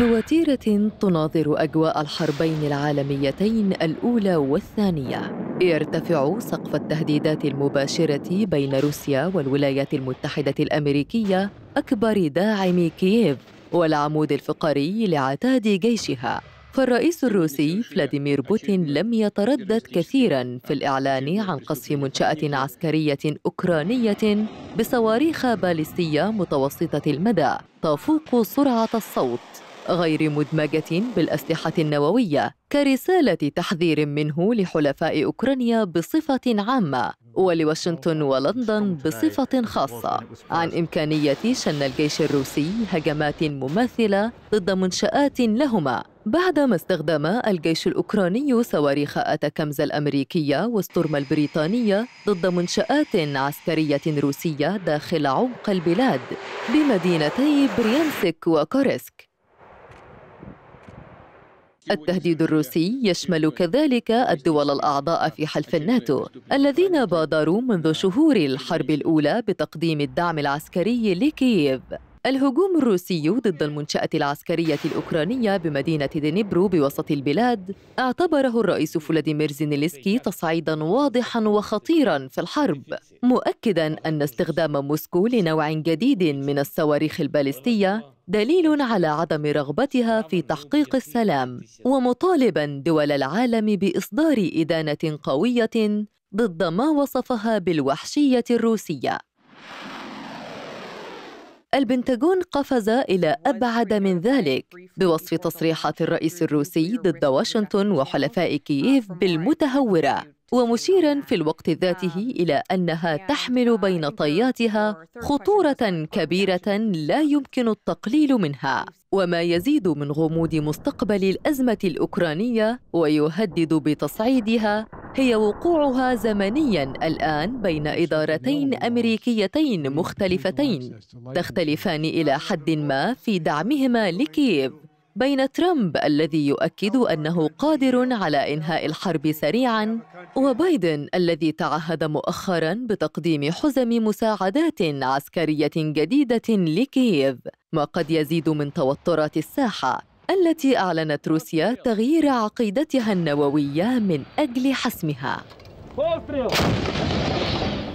بوتيرة تناظر أجواء الحربين العالميتين الأولى والثانية يرتفع سقف التهديدات المباشرة بين روسيا والولايات المتحدة الأمريكية أكبر داعم كييف والعمود الفقري لعتاد جيشها فالرئيس الروسي فلاديمير بوتين لم يتردد كثيرا في الإعلان عن قصف منشأة عسكرية أوكرانية بصواريخ باليستية متوسطة المدى تفوق سرعة الصوت غير مدمجة بالأسلحة النووية كرسالة تحذير منه لحلفاء أوكرانيا بصفة عامة ولواشنطن ولندن بصفة خاصة عن إمكانية شن الجيش الروسي هجمات مماثلة ضد منشآت لهما بعدما استخدم الجيش الأوكراني صواريخ أتاكمز الأمريكية والستورم البريطانية ضد منشآت عسكرية روسية داخل عمق البلاد بمدينتي بريانسك وكوريسك التهديد الروسي يشمل كذلك الدول الأعضاء في حلف الناتو الذين بادروا منذ شهور الحرب الأولى بتقديم الدعم العسكري لكييف الهجوم الروسي ضد المنشأة العسكرية الأوكرانية بمدينة دنيبرو بوسط البلاد اعتبره الرئيس فلاديمير زينيلسكي تصعيدا واضحا وخطيرا في الحرب مؤكدا أن استخدام موسكو لنوع جديد من الصواريخ البالستية دليل على عدم رغبتها في تحقيق السلام ومطالبا دول العالم باصدار ادانه قويه ضد ما وصفها بالوحشيه الروسيه البنتاغون قفز إلى أبعد من ذلك بوصف تصريحات الرئيس الروسي ضد واشنطن وحلفاء كييف بالمتهورة ومشيرا في الوقت ذاته إلى أنها تحمل بين طياتها خطورة كبيرة لا يمكن التقليل منها وما يزيد من غموض مستقبل الأزمة الأوكرانية ويهدد بتصعيدها هي وقوعها زمنيا الآن بين إدارتين أمريكيتين مختلفتين تختلفان إلى حد ما في دعمهما لكييف بين ترامب الذي يؤكد انه قادر على انهاء الحرب سريعا وبايدن الذي تعهد مؤخرا بتقديم حزم مساعدات عسكريه جديده لكييف ما قد يزيد من توترات الساحه التي اعلنت روسيا تغيير عقيدتها النوويه من اجل حسمها